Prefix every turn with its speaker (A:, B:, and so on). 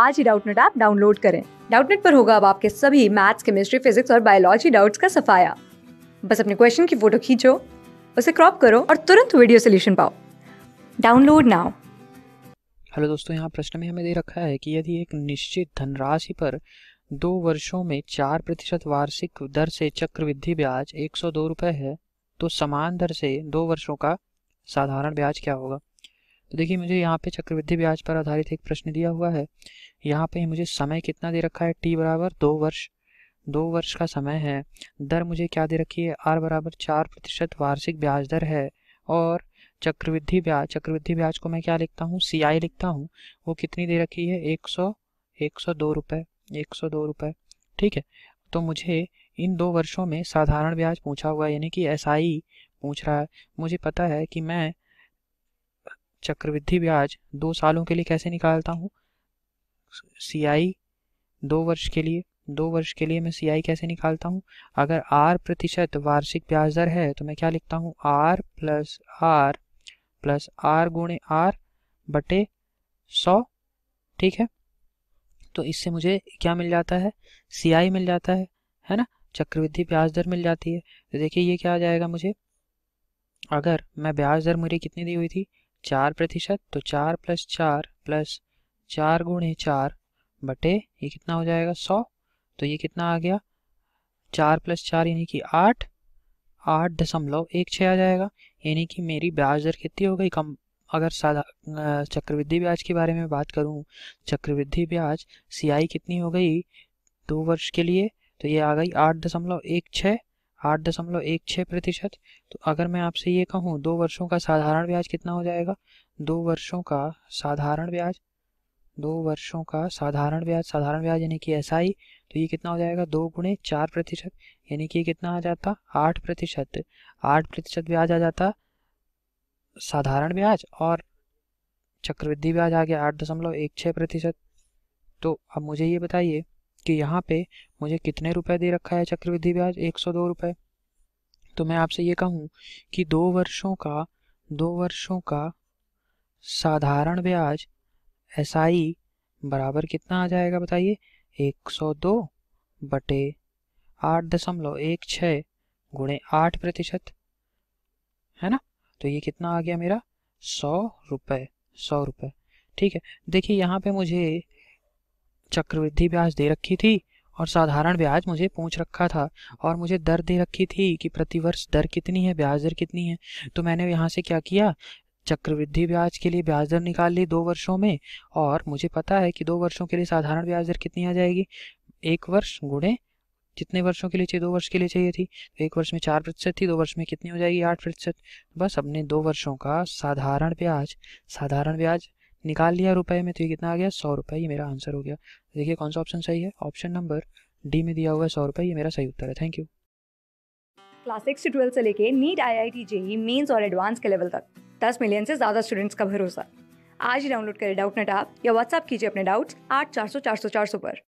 A: आज ही Doubtnut app download करें डाउटनेट पर होगा अब आपके सभी मैथ्स केमिस्ट्री फिजिक्स और बायोलॉजी डाउट्स का सफाया बस अपने क्वेश्चन की फोटो खींचो उसे क्रॉप करो और तुरंत वीडियो सोल्यूशन पाओ डाउनलोड नाउ हेलो दोस्तों यहाँ प्रश्न में हमें दे रखा है कि यदि एक निश्चित धनराशि पर दो वर्षों में चार प्रतिशत वार्षिक दर से चक्रवृद्धि ब्याज एक सौ दो रुपये है तो समान दर से दो वर्षों का साधारण ब्याज क्या होगा तो देखिए मुझे यहाँ पे चक्रवृद्धि ब्याज पर आधारित एक प्रश्न दिया हुआ है यहाँ पे मुझे समय कितना दे रखा है टी बराबर दो वर्ष दो वर्ष का समय है दर मुझे क्या दे रखी है आर बराबर चार प्रतिशत वार्षिक ब्याज दर है और चक्रवृद्धि ब्याज चक्रवृद्धि ब्याज को मैं क्या लिखता हूँ सी लिखता हूँ वो कितनी दे रखी है एक सौ एक सौ ठीक है तो मुझे इन दो वर्षों में साधारण ब्याज पूछा हुआ है यानी कि एस पूछ रहा है मुझे पता है कि मैं चक्रवृद्धि ब्याज दो सालों के लिए कैसे निकालता हूँ सी आई दो वर्ष के लिए दो वर्ष के लिए मैं सी आई कैसे निकालता हूँ अगर आर प्रतिशत वार्षिक ब्याज दर है तो मैं क्या लिखता हूँ R plus R plus R गुणे आर बटे सौ ठीक है तो इससे मुझे क्या मिल जाता है सी आई मिल जाता है है ना चक्रवृद्धि ब्याज दर मिल जाती है तो देखिए ये क्या आ जाएगा मुझे अगर मैं ब्याज दर मुझे कितनी दी हुई थी चार प्रतिशत तो चार प्लस चार प्लस चार गुणे चार बटे ये कितना हो जाएगा सौ तो ये कितना आ गया चार प्लस चार यानी कि आठ आठ दशमलव एक छः आ जाएगा यानी कि मेरी ब्याज दर कितनी हो गई कम अगर साधा चक्रवृद्धि ब्याज के बारे में बात करूं चक्रवृद्धि ब्याज सीआई कितनी हो गई दो वर्ष के लिए तो ये आ गई आठ दशमलव एक छः आठ दशमलव एक छः प्रतिशत तो अगर मैं आपसे ये कहूँ दो वर्षों का साधारण ब्याज कितना हो जाएगा दो वर्षों का साधारण ब्याज दो वर्षों का साधारण ब्याज साधारण ब्याज यानी कि एस आई तो ये कितना हो जाएगा दो गुणे चार प्रतिशत यानी कि ये कितना आ जाता आठ प्रतिशत आठ प्रतिशत ब्याज आ जाता साधारण ब्याज और चक्रवृद्धि ब्याज आ गया आठ दशमलव एक छः प्रतिशत तो अब मुझे ये बताइए कि यहाँ पे मुझे कितने रुपए दे रखा है चक्रवृद्धि ब्याज एक सौ दो रुपये तो मैं आपसे ये कहूँ कि दो वर्षों का दो वर्षों का साधारण ब्याज एस आई बराबर कितना आ जाएगा बताइए एक सौ दो बटे आठ दशमलव एक छः गुणे आठ प्रतिशत है ना तो ये कितना आ गया मेरा सौ रुपये सौ रुपये ठीक है देखिए यहाँ पे मुझे चक्रवृद्धि ब्याज दे रखी थी और साधारण ब्याज मुझे पूछ रखा था और मुझे दर दे रखी थी कि प्रतिवर्ष दर कितनी है ब्याज दर कितनी है तो मैंने यहाँ से क्या किया चक्रवृद्धि ब्याज के लिए ब्याज दर निकाल ली दो वर्षों में और मुझे पता है कि दो वर्षों के लिए साधारण ब्याज दर कितनी आ जाएगी एक वर्ष गुणे कितने वर्षों के लिए चाहिए दो वर्ष के लिए चाहिए थी तो एक वर्ष में चार प्रतिशत थी दो वर्ष में कितनी हो जाएगी आठ प्रतिशत बस अपने दो वर्षों का साधारण ब्याज साधारण ब्याज निकाल लिया रुपए में तो ये कितना आ गया सौ रुपये ये मेरा आंसर हो गया देखिए कौन सा ऑप्शन सही है ऑप्शन नंबर डी में दिया हुआ है सौ रुपये ये मेरा सही उत्तर है थैंक यू क्लास सिक्स से ट्वेल्थ से लेके NEET I I T JEE mains और एडवांस के लेवल तक दस मिलियन से ज़्यादा स्टूडेंट्स का भरोसा आज ही डाउनलोड करें डाउट नेट आप या व्हाट्सअप कीजिए अपने डाउट्स आठ चार सौ चार सौ चार सौ पर